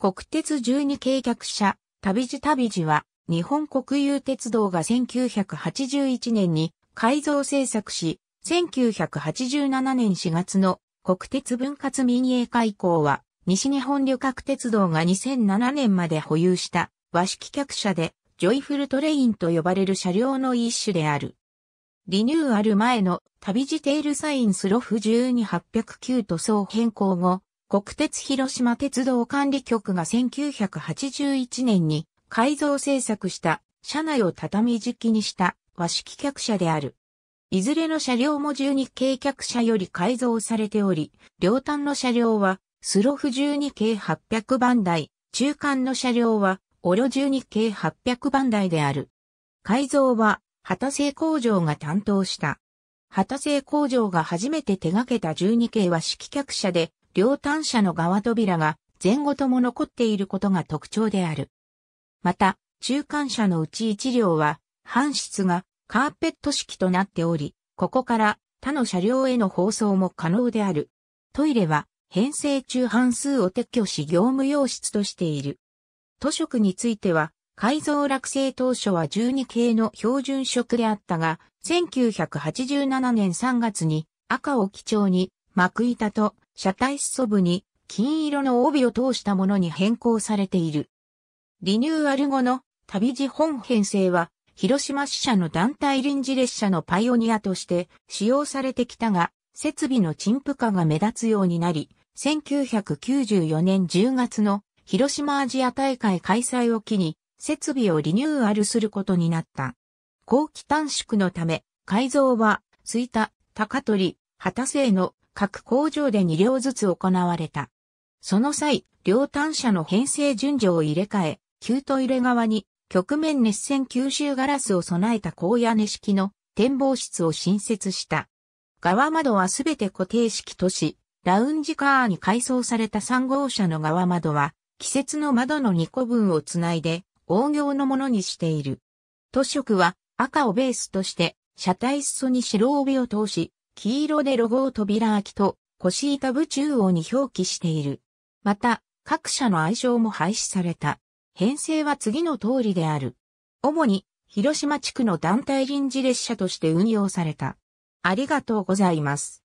国鉄12系客車、旅路旅路は、日本国有鉄道が1981年に改造制作し、1987年4月の国鉄分割民営化以降は、西日本旅客鉄道が2007年まで保有した和式客車で、ジョイフルトレインと呼ばれる車両の一種である。リニューアル前の旅路テールサインスロフ12809塗装変更後、国鉄広島鉄道管理局が1981年に改造制作した車内を畳敷きにした和式客車である。いずれの車両も12系客車より改造されており、両端の車両はスロフ12系800番台、中間の車両はオロ12系800番台である。改造は畑製工場が担当した。畑製工場が初めて手掛けた12系和式客車で、両端車の側扉が前後とも残っていることが特徴である。また、中間車のうち1両は、半室がカーペット式となっており、ここから他の車両への放送も可能である。トイレは、編成中半数を撤去し業務用室としている。図食については、改造落成当初は12系の標準色であったが、1987年3月に赤を基調に、幕板と車体裾部に金色の帯を通したものに変更されている。リニューアル後の旅路本編成は広島支社の団体臨時列車のパイオニアとして使用されてきたが、設備の陳腐化が目立つようになり、1994年10月の広島アジア大会開催を機に設備をリニューアルすることになった。後期短縮のため、改造は、吹田、高取、旗製の各工場で2両ずつ行われた。その際、両端車の編成順序を入れ替え、給トイレ側に局面熱線吸収ガラスを備えた高屋根式の展望室を新設した。側窓はすべて固定式とし、ラウンジカーに改装された3号車の側窓は、季節の窓の2個分をつないで、大行のものにしている。塗色は赤をベースとして、車体裾に白帯を通し、黄色でロゴを扉開きと、腰板部中央に表記している。また、各社の愛称も廃止された。編成は次の通りである。主に、広島地区の団体臨時列車として運用された。ありがとうございます。